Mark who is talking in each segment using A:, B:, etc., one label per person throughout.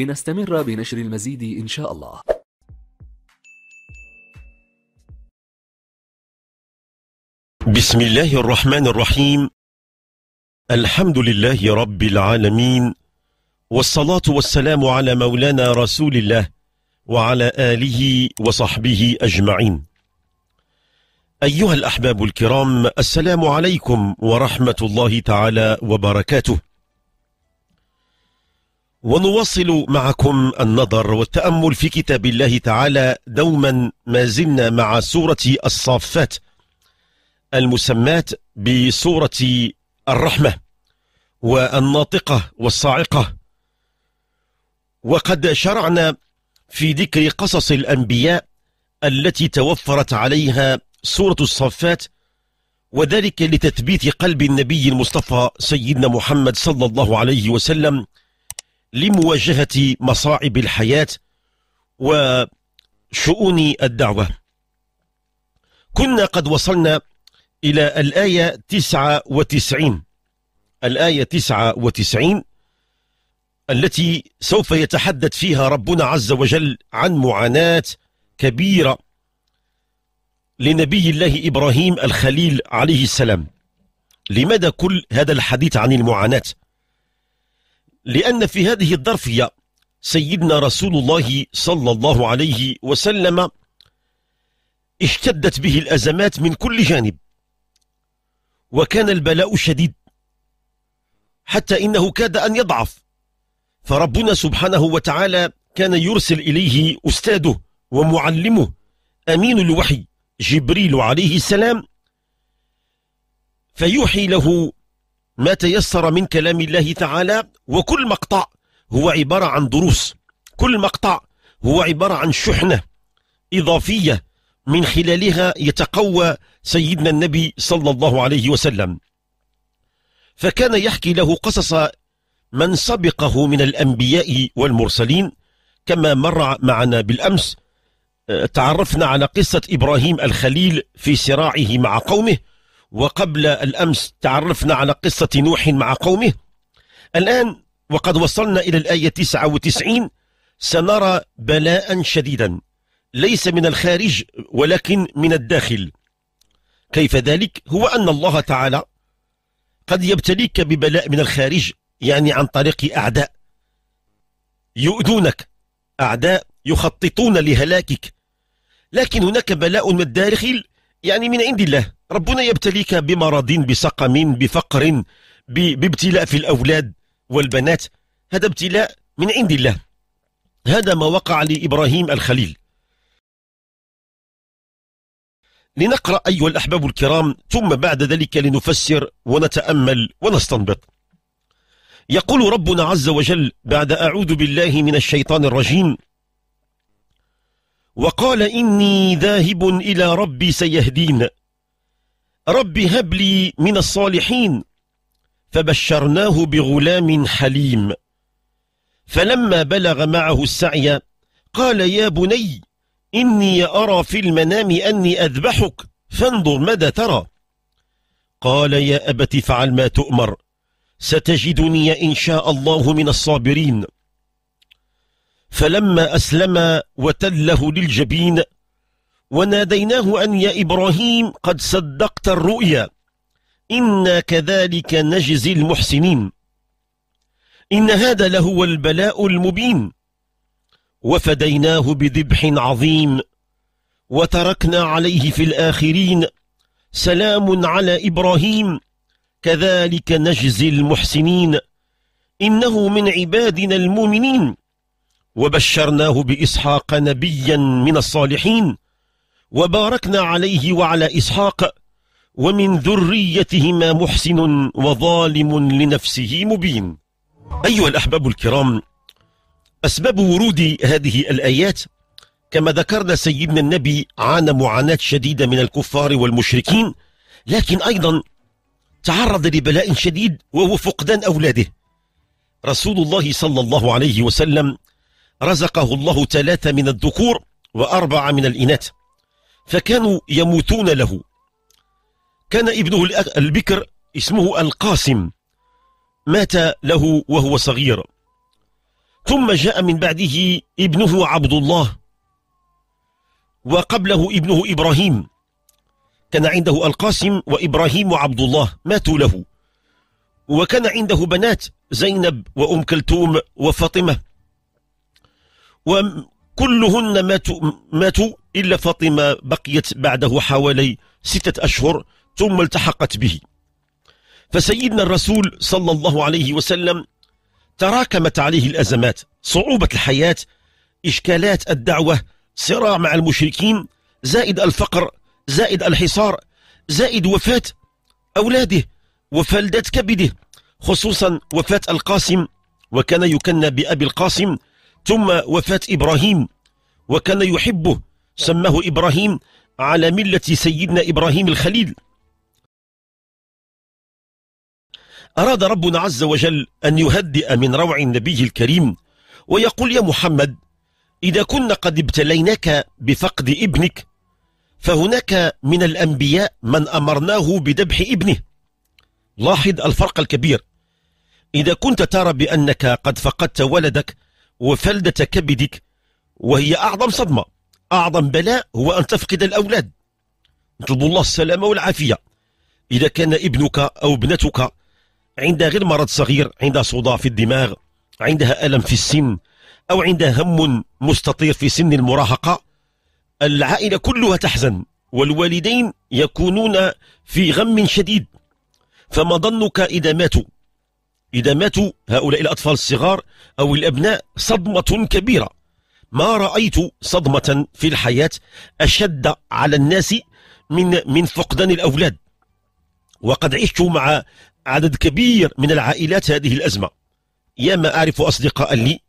A: لنستمر بنشر المزيد إن شاء الله بسم الله الرحمن الرحيم الحمد لله رب العالمين والصلاة والسلام على مولانا رسول الله وعلى آله وصحبه أجمعين أيها الأحباب الكرام السلام عليكم ورحمة الله تعالى وبركاته ونواصل معكم النظر والتأمل في كتاب الله تعالى دوما ما زلنا مع سورة الصافات المسماة بسورة الرحمة والناطقة والصاعقة وقد شرعنا في ذكر قصص الأنبياء التي توفرت عليها سورة الصافات وذلك لتثبيت قلب النبي المصطفى سيدنا محمد صلى الله عليه وسلم لمواجهة مصاعب الحياة وشؤون الدعوة كنا قد وصلنا إلى الآية 99 الآية 99 التي سوف يتحدث فيها ربنا عز وجل عن معاناة كبيرة لنبي الله إبراهيم الخليل عليه السلام لماذا كل هذا الحديث عن المعاناة لأن في هذه الظرفية سيدنا رسول الله صلى الله عليه وسلم اشتدت به الأزمات من كل جانب وكان البلاء شديد حتى إنه كاد أن يضعف فربنا سبحانه وتعالى كان يرسل إليه أستاذه ومعلمه أمين الوحي جبريل عليه السلام فيوحي له ما تيسر من كلام الله تعالى وكل مقطع هو عبارة عن دروس كل مقطع هو عبارة عن شحنة إضافية من خلالها يتقوى سيدنا النبي صلى الله عليه وسلم فكان يحكي له قصص من سبقه من الأنبياء والمرسلين كما مر معنا بالأمس آه، تعرفنا على قصة إبراهيم الخليل في صراعه مع قومه وقبل الأمس تعرفنا على قصة نوح مع قومه الآن وقد وصلنا إلى الآية 99 سنرى بلاء شديدا ليس من الخارج ولكن من الداخل كيف ذلك؟ هو أن الله تعالى قد يبتليك ببلاء من الخارج يعني عن طريق أعداء يؤذونك أعداء يخططون لهلاكك لكن هناك بلاء من الداخل يعني من عند الله ربنا يبتليك بمرض بسقم بفقر بابتلاء في الأولاد والبنات هذا ابتلاء من عند الله هذا ما وقع لإبراهيم الخليل لنقرأ أيها الأحباب الكرام ثم بعد ذلك لنفسر ونتأمل ونستنبط يقول ربنا عز وجل بعد أعوذ بالله من الشيطان الرجيم وقال إني ذاهب إلى ربي سيهدين رب هب لي من الصالحين فبشرناه بغلام حليم فلما بلغ معه السعي قال يا بني إني أرى في المنام أني أذبحك فانظر ماذا ترى قال يا أبت فعل ما تؤمر ستجدني إن شاء الله من الصابرين فلما أسلم وتله للجبين وناديناه أن يا إبراهيم قد صدقت الرؤيا إنا كذلك نجزي المحسنين إن هذا لهو البلاء المبين وفديناه بذبح عظيم وتركنا عليه في الآخرين سلام على إبراهيم كذلك نجزي المحسنين إنه من عبادنا المؤمنين وبشرناه بإسحاق نبيا من الصالحين وباركنا عليه وعلى إسحاق ومن ذريتهما محسن وظالم لنفسه مبين أيها الأحباب الكرام أسباب ورود هذه الآيات كما ذكرنا سيدنا النبي عانى معاناة شديدة من الكفار والمشركين لكن أيضا تعرض لبلاء شديد وهو فقدان أولاده رسول الله صلى الله عليه وسلم رزقه الله ثلاثة من الذكور وأربعة من الإناث فكانوا يموتون له كان ابنه البكر اسمه القاسم مات له وهو صغير ثم جاء من بعده ابنه عبد الله وقبله ابنه إبراهيم كان عنده القاسم وإبراهيم وعبد الله ماتوا له وكان عنده بنات زينب وأم كلثوم وفاطمة وكلهن ماتوا, ماتوا إلا فاطمة بقيت بعده حوالي ستة أشهر ثم التحقت به فسيدنا الرسول صلى الله عليه وسلم تراكمت عليه الأزمات صعوبة الحياة إشكالات الدعوة صراع مع المشركين زائد الفقر زائد الحصار زائد وفاة أولاده وفلدة كبده خصوصا وفاة القاسم وكان يكنى بأبي القاسم ثم وفاة إبراهيم وكان يحبه سماه إبراهيم على ملة سيدنا إبراهيم الخليل أراد ربنا عز وجل أن يهدئ من روع النبي الكريم ويقول يا محمد إذا كنا قد ابتليناك بفقد ابنك فهناك من الأنبياء من أمرناه بذبح ابنه لاحظ الفرق الكبير إذا كنت ترى بأنك قد فقدت ولدك وفلدة كبدك وهي أعظم صدمة أعظم بلاء هو أن تفقد الأولاد نطلب الله السلامة والعافية إذا كان ابنك أو ابنتك عندها غير مرض صغير عندها صداع في الدماغ عندها ألم في السن أو عندها هم مستطير في سن المراهقة العائلة كلها تحزن والوالدين يكونون في غم شديد فما ظنك إذا ماتوا إذا ماتوا هؤلاء الأطفال الصغار أو الأبناء صدمة كبيرة ما رأيت صدمة في الحياة أشد على الناس من من فقدان الأولاد وقد عشت مع عدد كبير من العائلات هذه الأزمة ياما أعرف أصدقاء لي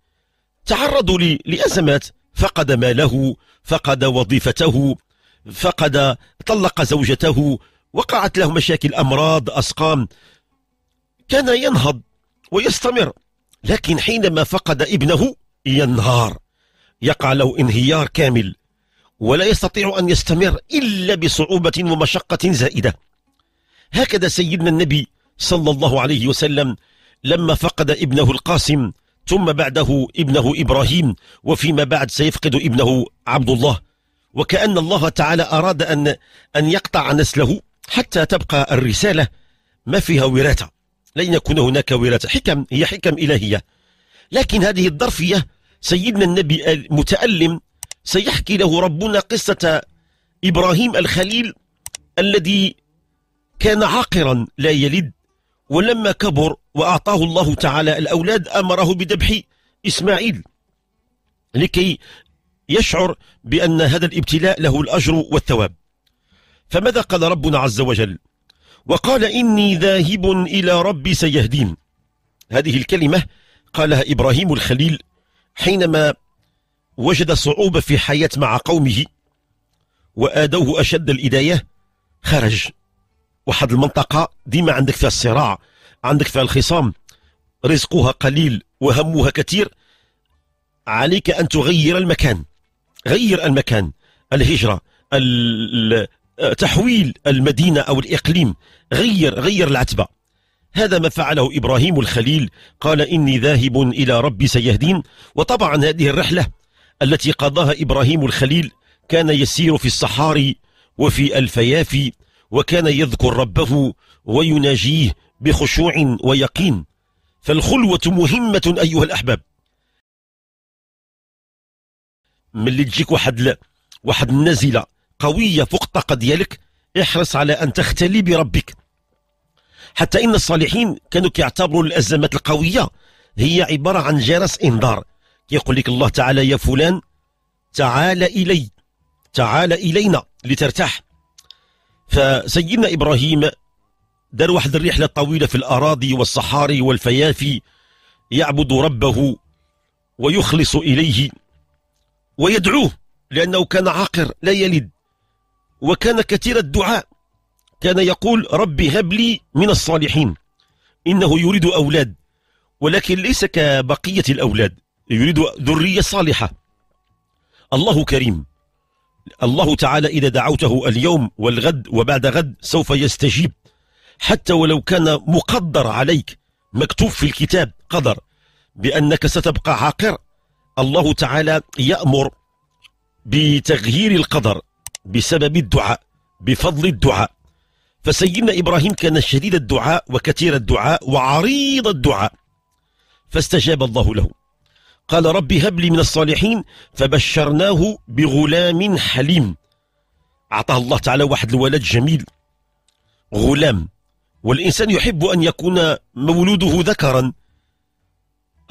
A: تعرضوا لي لأزمات فقد ماله فقد وظيفته فقد طلق زوجته وقعت له مشاكل أمراض أسقام كان ينهض ويستمر لكن حينما فقد ابنه ينهار يقع له انهيار كامل ولا يستطيع أن يستمر إلا بصعوبة ومشقة زائدة هكذا سيدنا النبي صلى الله عليه وسلم لما فقد ابنه القاسم ثم بعده ابنه إبراهيم وفيما بعد سيفقد ابنه عبد الله وكأن الله تعالى أراد أن, أن يقطع نسله حتى تبقى الرسالة ما فيها وراثة لن يكون هناك وراثة حكم هي حكم إلهية لكن هذه الظرفية سيدنا النبي المتألم سيحكي له ربنا قصة إبراهيم الخليل الذي كان عاقرا لا يلد ولما كبر وأعطاه الله تعالى الأولاد أمره بذبح إسماعيل لكي يشعر بأن هذا الابتلاء له الأجر والثواب فماذا قال ربنا عز وجل وقال إني ذاهب إلى ربي سيهدين هذه الكلمة قالها إبراهيم الخليل حينما وجد صعوبة في حياة مع قومه وآدوه أشد الإداية خرج واحد المنطقة ديما عندك فيها الصراع عندك فيها الخصام رزقها قليل وهمها كثير عليك أن تغير المكان غير المكان الهجرة تحويل المدينة أو الإقليم غير غير العتبة هذا ما فعله إبراهيم الخليل قال إني ذاهب إلى ربي سيهدين وطبعا هذه الرحلة التي قضاها إبراهيم الخليل كان يسير في الصحاري وفي الفيافي وكان يذكر ربه ويناجيه بخشوع ويقين فالخلوة مهمة أيها الأحباب ملي تجيك واحد واحد النازله قوية فوق الطاقة ديالك احرص على أن تختلي بربك حتى إن الصالحين كانوا كيعتبروا الأزمات القوية هي عبارة عن جرس إنذار يقول لك الله تعالى يا فلان تعال إلي تعال إلينا لترتاح فسيدنا إبراهيم دار واحد الرحلة طويلة في الأراضي والصحاري والفيافي يعبد ربه ويخلص إليه ويدعوه لأنه كان عاقر لا يلد وكان كثير الدعاء كان يقول ربي هب لي من الصالحين إنه يريد أولاد ولكن ليس كبقية الأولاد يريد ذرية صالحة الله كريم الله تعالى إذا دعوته اليوم والغد وبعد غد سوف يستجيب حتى ولو كان مقدر عليك مكتوب في الكتاب قدر بأنك ستبقى عاقر الله تعالى يأمر بتغيير القدر بسبب الدعاء بفضل الدعاء فسيدنا إبراهيم كان شديد الدعاء وكثير الدعاء وعريض الدعاء فاستجاب الله له قال رب هب لي من الصالحين فبشرناه بغلام حليم أعطاه الله تعالى واحد الولد جميل غلام والإنسان يحب أن يكون مولوده ذكرا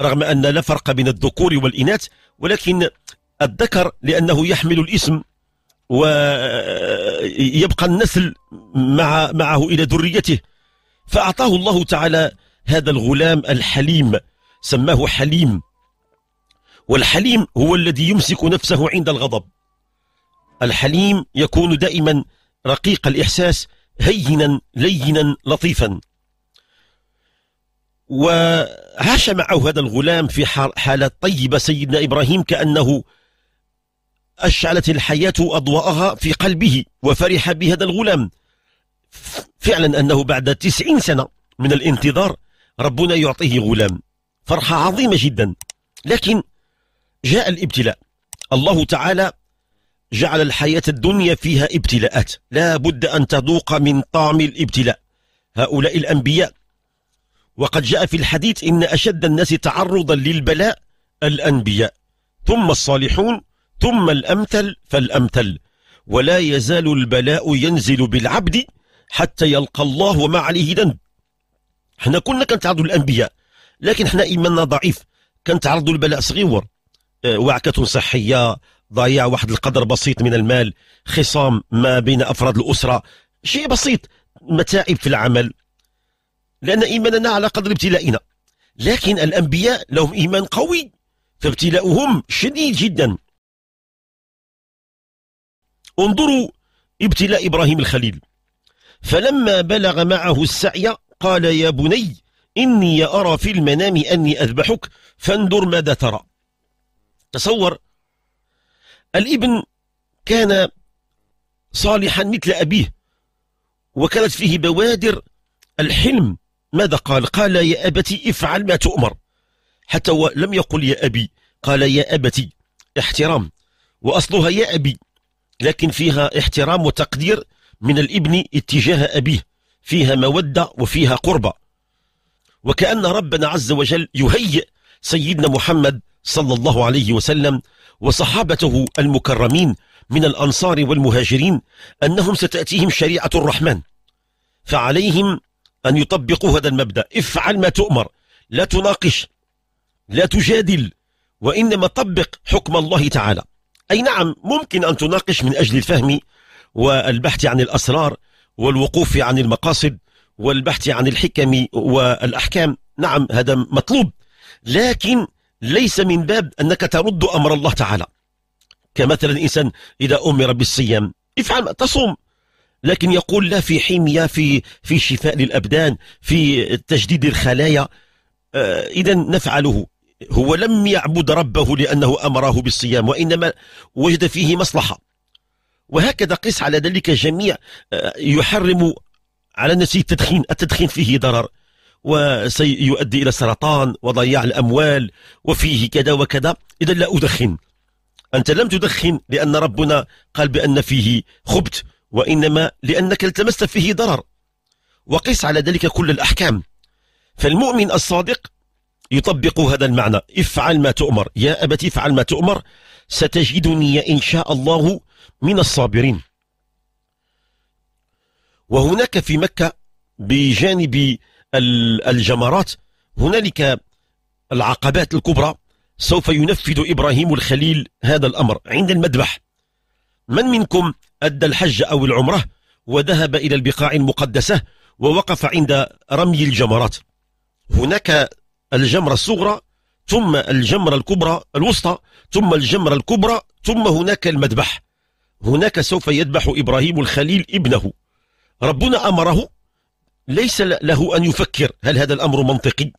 A: رغم أن لا فرق بين الذكور والإناث ولكن الذكر لأنه يحمل الاسم ويبقى النسل مع معه إلى ذريته فأعطاه الله تعالى هذا الغلام الحليم سماه حليم والحليم هو الذي يمسك نفسه عند الغضب الحليم يكون دائما رقيق الإحساس هينا لينا لطيفا وعاش معه هذا الغلام في حالة طيبة سيدنا إبراهيم كأنه أشعلت الحياة أضواءها في قلبه وفرح بهذا الغلام فعلا أنه بعد تسعين سنة من الانتظار ربنا يعطيه غلام فرحة عظيمة جدا لكن جاء الابتلاء الله تعالى جعل الحياة الدنيا فيها ابتلاءات لا بد أن تذوق من طعم الابتلاء هؤلاء الأنبياء وقد جاء في الحديث إن أشد الناس تعرضا للبلاء الأنبياء ثم الصالحون ثم الأمثل فالأمثل ولا يزال البلاء ينزل بالعبد حتى يلقى الله وما عليه ذنب حنا كنا كنتعرضوا للأنبياء لكن حنا إيماننا ضعيف كنتعرضوا للبلاء صغيور آه، وعكة صحية ضياع واحد القدر بسيط من المال خصام ما بين أفراد الأسرة شيء بسيط متاعب في العمل لأن إيماننا على قدر ابتلائنا لكن الأنبياء لهم إيمان قوي فابتلاؤهم شديد جدا انظروا ابتلاء إبراهيم الخليل فلما بلغ معه السعي قال يا بني إني أرى في المنام أني أذبحك فانظر ماذا ترى تصور الابن كان صالحا مثل أبيه وكانت فيه بوادر الحلم ماذا قال قال يا أبتي افعل ما تؤمر حتى لم يقل يا أبي قال يا أبتي احترام وأصلها يا أبي لكن فيها احترام وتقدير من الابن اتجاه أبيه فيها مودة وفيها قربة وكأن ربنا عز وجل يهيئ سيدنا محمد صلى الله عليه وسلم وصحابته المكرمين من الأنصار والمهاجرين أنهم ستأتيهم شريعة الرحمن فعليهم أن يطبقوا هذا المبدأ افعل ما تؤمر لا تناقش لا تجادل وإنما طبق حكم الله تعالى أي نعم ممكن أن تناقش من أجل الفهم والبحث عن الأسرار والوقوف عن المقاصد والبحث عن الحكم والأحكام نعم هذا مطلوب لكن ليس من باب أنك ترد أمر الله تعالى كمثلا إنسان إذا أمر بالصيام افعل تصوم لكن يقول لا في حمية في في شفاء للأبدان في تجديد الخلايا آه، إذا نفعله هو لم يعبد ربه لأنه أمره بالصيام وإنما وجد فيه مصلحة وهكذا قس على ذلك جميع آه، يحرم على نفسه التدخين التدخين فيه ضرر وسيؤدي إلى السرطان وضياع الأموال وفيه كذا وكذا إذا لا أدخن أنت لم تدخن لأن ربنا قال بأن فيه خبت وإنما لأنك التمست فيه ضرر وقس على ذلك كل الأحكام فالمؤمن الصادق يطبق هذا المعنى افعل ما تؤمر يا أبتي افعل ما تؤمر ستجدني إن شاء الله من الصابرين وهناك في مكة بجانب الجمرات هنالك العقبات الكبرى سوف ينفذ إبراهيم الخليل هذا الأمر عند المذبح من منكم أدى الحج أو العمرة وذهب إلى البقاع المقدسة ووقف عند رمي الجمرات هناك الجمرة الصغرى ثم الجمرة الكبرى الوسطى ثم الجمرة الكبرى ثم هناك المذبح هناك سوف يذبح إبراهيم الخليل ابنه ربنا أمره ليس له أن يفكر هل هذا الأمر منطقي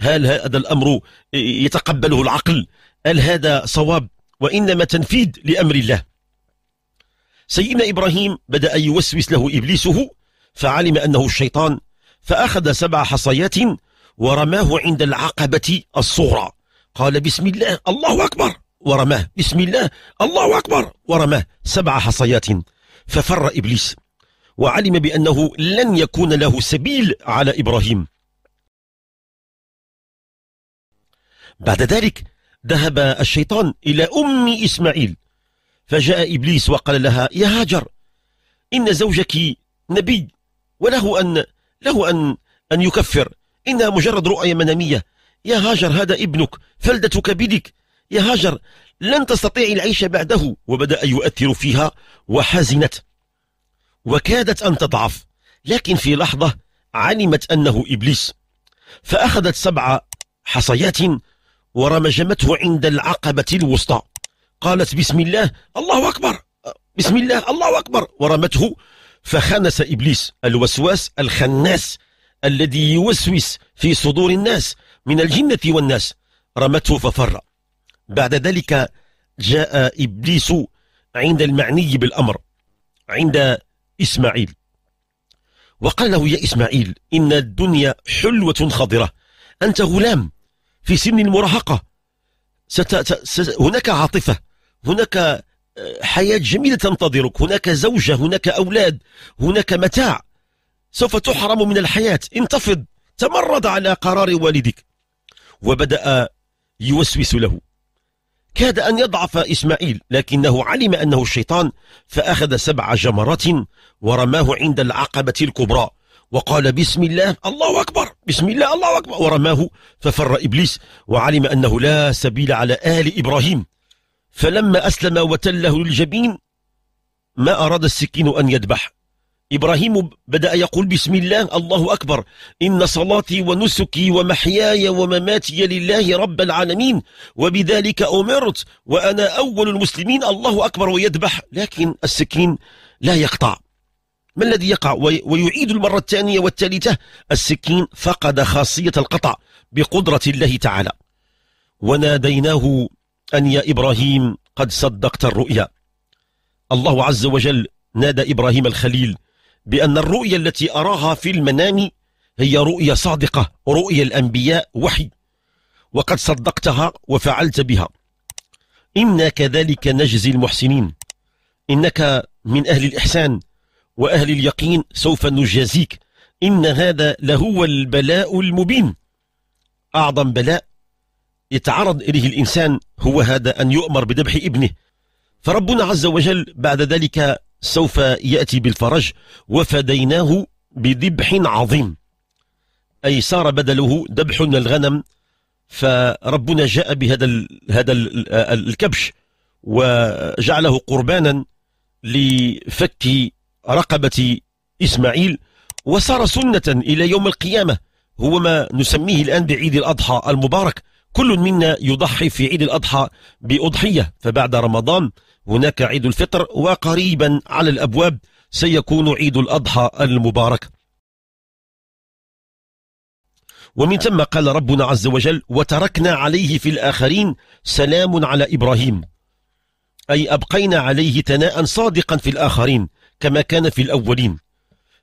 A: هل هذا الأمر يتقبله العقل هل هذا صواب وإنما تنفيذ لأمر الله سيدنا إبراهيم بدأ يوسوس له إبليسه فعلم أنه الشيطان فأخذ سبع حصيات ورماه عند العقبة الصغرى قال بسم الله الله أكبر ورماه بسم الله الله أكبر ورماه سبع حصيات ففر إبليس وعلم بأنه لن يكون له سبيل على إبراهيم بعد ذلك ذهب الشيطان إلى أم إسماعيل فجاء إبليس وقال لها يا هاجر إن زوجك نبي وله أن له أن أن يكفر إنها مجرد رؤية منامية يا هاجر هذا ابنك فلدة كبدك يا هاجر لن تستطيع العيش بعده وبدأ يؤثر فيها وحزنت وكادت أن تضعف لكن في لحظة علمت أنه إبليس فأخذت سبع حصيات ورمجمته عند العقبة الوسطى قالت بسم الله الله أكبر بسم الله الله أكبر ورمته فخنس إبليس الوسواس الخناس الذي يوسوس في صدور الناس من الجنة والناس رمته ففر بعد ذلك جاء إبليس عند المعني بالأمر عند إسماعيل وقال له يا إسماعيل إن الدنيا حلوة خضرة أنت غلام في سن المراهقة ست... ست... هناك عاطفة هناك آه، حياة جميلة تنتظرك هناك زوجة هناك أولاد هناك متاع سوف تحرم من الحياة انتفض تمرد على قرار والدك وبدأ يوسوس له كاد أن يضعف إسماعيل لكنه علم أنه الشيطان فأخذ سبع جمرات ورماه عند العقبة الكبرى وقال بسم الله الله أكبر بسم الله الله أكبر ورماه ففر إبليس وعلم أنه لا سبيل على آل إبراهيم فلما أسلم وتله للجبين ما أراد السكين أن يذبح إبراهيم بدأ يقول بسم الله الله أكبر إن صلاتي ونسكي ومحياي ومماتي لله رب العالمين وبذلك أمرت وأنا أول المسلمين الله أكبر ويذبح لكن السكين لا يقطع ما الذي يقع ويعيد المرة الثانية والثالثة السكين فقد خاصية القطع بقدرة الله تعالى وناديناه أن يا إبراهيم قد صدقت الرؤيا الله عز وجل نادى إبراهيم الخليل بأن الرؤية التي أراها في المنام هي رؤية صادقة رؤية الأنبياء وحي وقد صدقتها وفعلت بها إنا كذلك نجزي المحسنين إنك من أهل الإحسان وأهل اليقين سوف نجازيك إن هذا لهو البلاء المبين أعظم بلاء يتعرض إليه الإنسان هو هذا أن يؤمر بذبح ابنه فربنا عز وجل بعد ذلك سوف يأتي بالفرج وفديناه بذبح عظيم أي صار بدله ذبح الغنم فربنا جاء بهذا الـ هذا الـ الكبش وجعله قربانا لفك رقبة إسماعيل وصار سنة إلى يوم القيامة هو ما نسميه الآن بعيد الأضحى المبارك كل منا يضحي في عيد الأضحى بأضحية فبعد رمضان هناك عيد الفطر وقريبا على الأبواب سيكون عيد الأضحى المبارك ومن ثم قال ربنا عز وجل وتركنا عليه في الآخرين سلام على إبراهيم أي أبقينا عليه ثناء صادقا في الآخرين كما كان في الأولين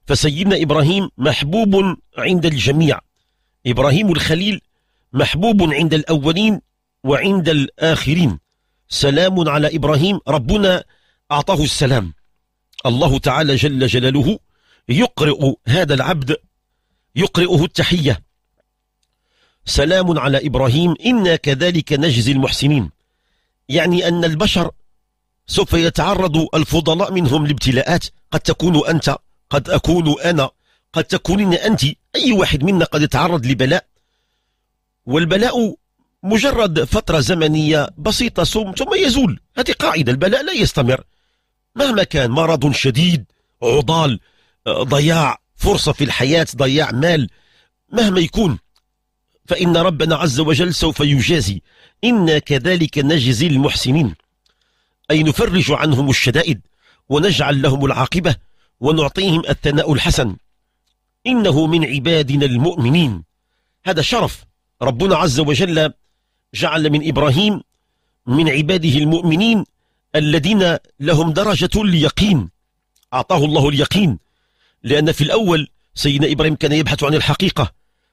A: فسيدنا إبراهيم محبوب عند الجميع إبراهيم الخليل محبوب عند الأولين وعند الآخرين سلام على إبراهيم ربنا أعطاه السلام الله تعالى جل جلاله يقرئ هذا العبد يقرئه التحية سلام على إبراهيم إنا كذلك نجزي المحسنين يعني أن البشر سوف يتعرض الفضلاء منهم لابتلاءات قد تكون أنت قد أكون أنا قد تكونين أنت أي واحد منا قد يتعرض لبلاء والبلاء مجرد فترة زمنية بسيطة سم ثم يزول هذه قاعدة البلاء لا يستمر مهما كان مرض شديد عضال ضياع فرصة في الحياة ضياع مال مهما يكون فإن ربنا عز وجل سوف يجازي إنا كذلك نجزي المحسنين أي نفرج عنهم الشدائد ونجعل لهم العاقبة ونعطيهم الثناء الحسن إنه من عبادنا المؤمنين هذا شرف ربنا عز وجل جعل من إبراهيم من عباده المؤمنين الذين لهم درجة اليقين أعطاه الله اليقين لأن في الأول سيدنا إبراهيم كان يبحث عن الحقيقة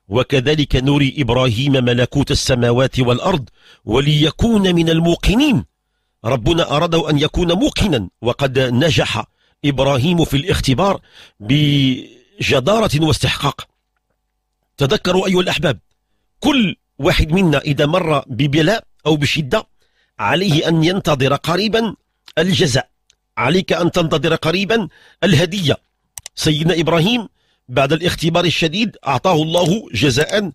A: وكذلك نري إبراهيم ملكوت السماوات والأرض وليكون من الموقنين ربنا أراده أن يكون موقنا وقد نجح إبراهيم في الاختبار بجدارة واستحقاق تذكروا أيها الأحباب كل واحد منا إذا مر ببلاء أو بشدة عليه أن ينتظر قريبا الجزاء عليك أن تنتظر قريبا الهدية سيدنا إبراهيم بعد الاختبار الشديد أعطاه الله جزاء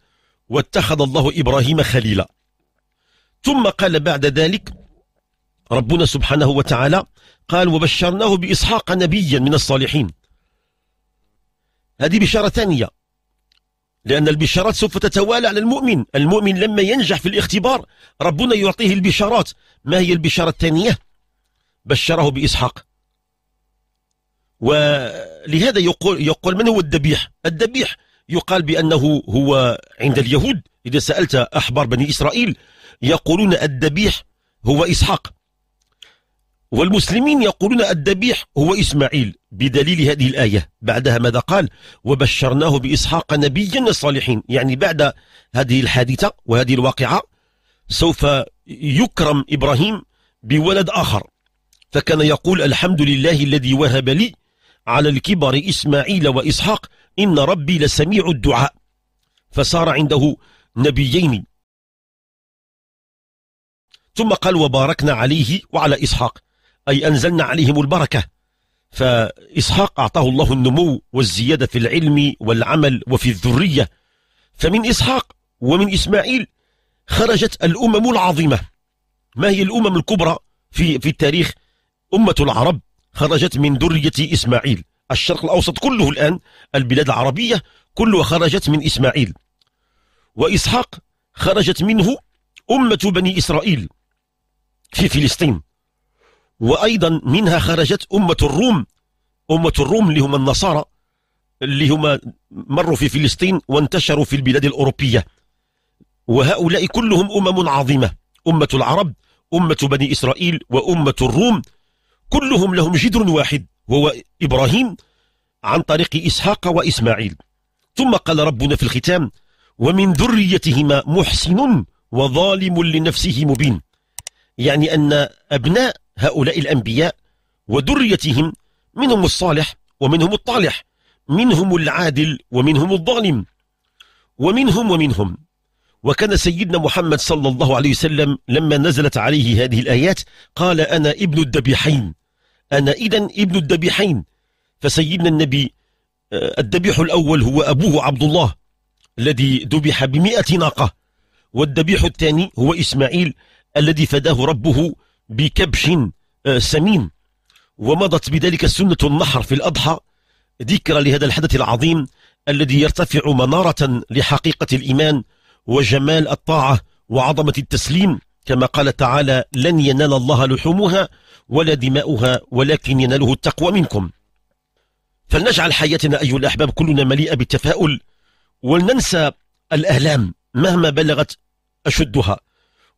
A: واتخذ الله إبراهيم خليلا ثم قال بعد ذلك ربنا سبحانه وتعالى قال وبشرناه بإسحاق نبيا من الصالحين هذه بشارة ثانية لأن البشارات سوف تتوالى على المؤمن المؤمن لما ينجح في الاختبار ربنا يعطيه البشارات ما هي البشارة الثانية بشره بإسحاق ولهذا يقول, يقول من هو الدبيح الدبيح يقال بأنه هو عند اليهود إذا سألت أحبار بني إسرائيل يقولون الدبيح هو إسحاق والمسلمين يقولون الذبيح هو إسماعيل بدليل هذه الآية بعدها ماذا قال وبشرناه بإسحاق نبيا صالحين يعني بعد هذه الحادثة وهذه الواقعة سوف يكرم إبراهيم بولد آخر فكان يقول الحمد لله الذي وهب لي على الكبر إسماعيل وإسحاق إن ربي لسميع الدعاء فصار عنده نبيين ثم قال وباركنا عليه وعلى إسحاق أي أنزلنا عليهم البركة فإسحاق أعطاه الله النمو والزيادة في العلم والعمل وفي الذرية فمن إسحاق ومن إسماعيل خرجت الأمم العظيمة ما هي الأمم الكبرى في, في التاريخ أمة العرب خرجت من ذرية إسماعيل الشرق الأوسط كله الآن البلاد العربية كلها خرجت من إسماعيل وإسحاق خرجت منه أمة بني إسرائيل في فلسطين وأيضا منها خرجت أمة الروم أمة الروم اللي هما النصارى اللي هما مروا في فلسطين وانتشروا في البلاد الأوروبية وهؤلاء كلهم أمم عظيمة أمة العرب أمة بني إسرائيل وأمة الروم كلهم لهم جدر واحد وهو إبراهيم عن طريق إسحاق وإسماعيل ثم قال ربنا في الختام ومن ذريتهما محسن وظالم لنفسه مبين يعني أن أبناء هؤلاء الأنبياء وذريتهم منهم الصالح ومنهم الطالح منهم العادل ومنهم الظالم ومنهم ومنهم وكان سيدنا محمد صلى الله عليه وسلم لما نزلت عليه هذه الآيات قال أنا ابن الدبيحين أنا إذا ابن الدبيحين فسيدنا النبي آه، الدبيح الأول هو أبوه عبد الله الذي ذبح بمئة ناقة والدبيح الثاني هو إسماعيل الذي فداه ربه بكبش آه، سمين ومضت بذلك سنة النحر في الأضحى ذكرى لهذا الحدث العظيم الذي يرتفع منارة لحقيقة الإيمان وجمال الطاعة وعظمة التسليم كما قال تعالى لن ينال الله لحومها ولا دماؤها ولكن يناله التقوى منكم فلنجعل حياتنا أيها الأحباب كلنا مليئة بالتفاؤل ولننسى الآلام مهما بلغت أشدها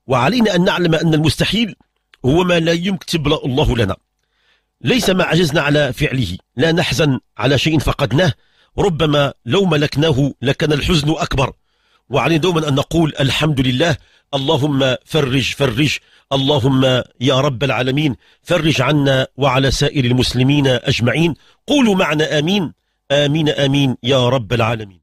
A: وعلينا أن نعلم أن المستحيل هو ما لا يكتب الله لنا ليس ما عجزنا على فعله لا نحزن على شيء فقدناه ربما لو ملكناه لكان الحزن أكبر وعلينا دوما أن نقول الحمد لله اللهم فرج فرج اللهم يا رب العالمين فرج عنا وعلى سائر المسلمين أجمعين قولوا معنا آمين آمين آمين يا رب العالمين